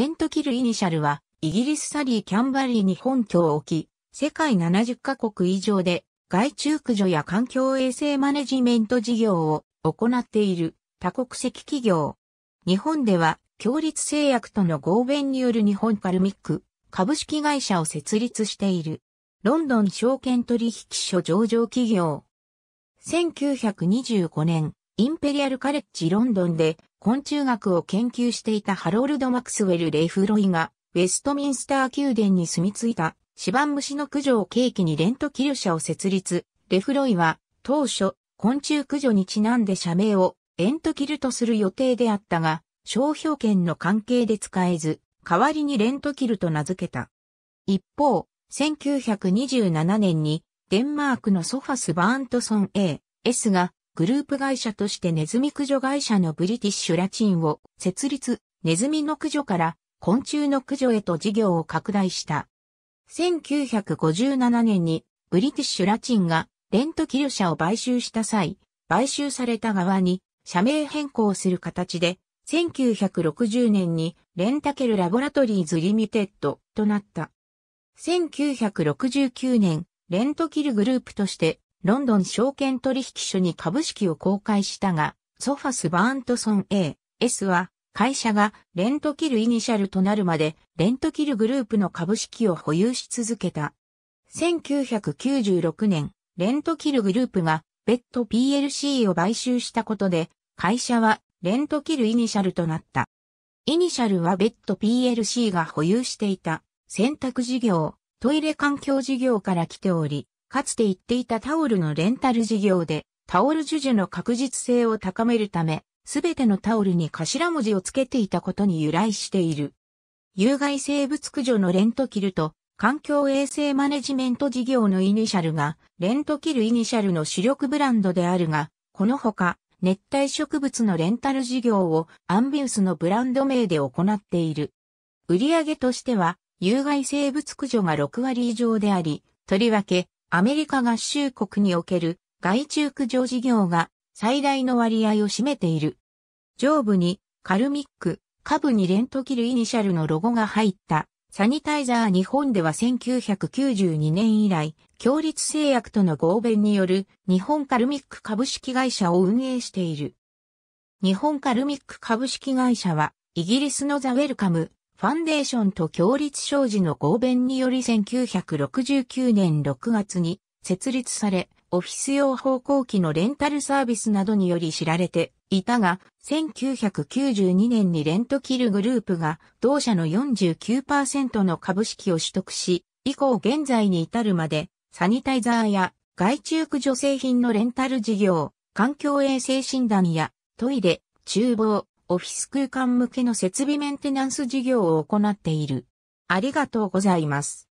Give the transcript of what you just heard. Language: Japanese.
レントキルイニシャルは、イギリスサリー・キャンバリーに本拠を置き、世界70カ国以上で、外虫駆除や環境衛生マネジメント事業を行っている多国籍企業。日本では、強立製薬との合弁による日本カルミック株式会社を設立している。ロンドン証券取引所上場企業。1925年、インペリアルカレッジロンドンで昆虫学を研究していたハロルド・マクスウェル・レイフロイが、ウェストミンスター宮殿に住み着いた、シバンムシの駆除を契機にレントキル社を設立。レフロイは、当初、昆虫駆除にちなんで社名を、エントキルとする予定であったが、商標権の関係で使えず、代わりにレントキルと名付けた。一方、1927年に、デンマークのソファス・バーントソン A、S が、グループ会社としてネズミ駆除会社のブリティッシュラチンを設立、ネズミの駆除から昆虫の駆除へと事業を拡大した。1957年にブリティッシュラチンがレントキル社を買収した際、買収された側に社名変更する形で、1960年にレンタケルラボラトリーズリミテッドとなった。1969年、レントキルグループとしてロンドン証券取引所に株式を公開したが、ソファス・バーントソン A、S は、会社がレントキルイニシャルとなるまで、レントキルグループの株式を保有し続けた。1996年、レントキルグループが、ベッド PLC を買収したことで、会社はレントキルイニシャルとなった。イニシャルはベッド PLC が保有していた、洗濯事業、トイレ環境事業から来ており、かつて言っていたタオルのレンタル事業で、タオル授受の確実性を高めるため、すべてのタオルに頭文字をつけていたことに由来している。有害生物駆除のレントキルと、環境衛生マネジメント事業のイニシャルが、レントキルイニシャルの主力ブランドであるが、このほか、熱帯植物のレンタル事業をアンビウスのブランド名で行っている。売上としては、有害生物駆除が6割以上であり、とりわけ、アメリカ合衆国における外中駆除事業が最大の割合を占めている。上部にカルミック、下部にレントキルイニシャルのロゴが入ったサニタイザー日本では1992年以来、強立製薬との合弁による日本カルミック株式会社を運営している。日本カルミック株式会社はイギリスのザ・ウェルカムファンデーションと共立商事の合弁により1969年6月に設立され、オフィス用方向機のレンタルサービスなどにより知られていたが、1992年にレントキルグループが同社の49%の株式を取得し、以降現在に至るまで、サニタイザーや外注駆除製品のレンタル事業、環境衛生診断やトイレ、厨房、オフィス空間向けの設備メンテナンス事業を行っている。ありがとうございます。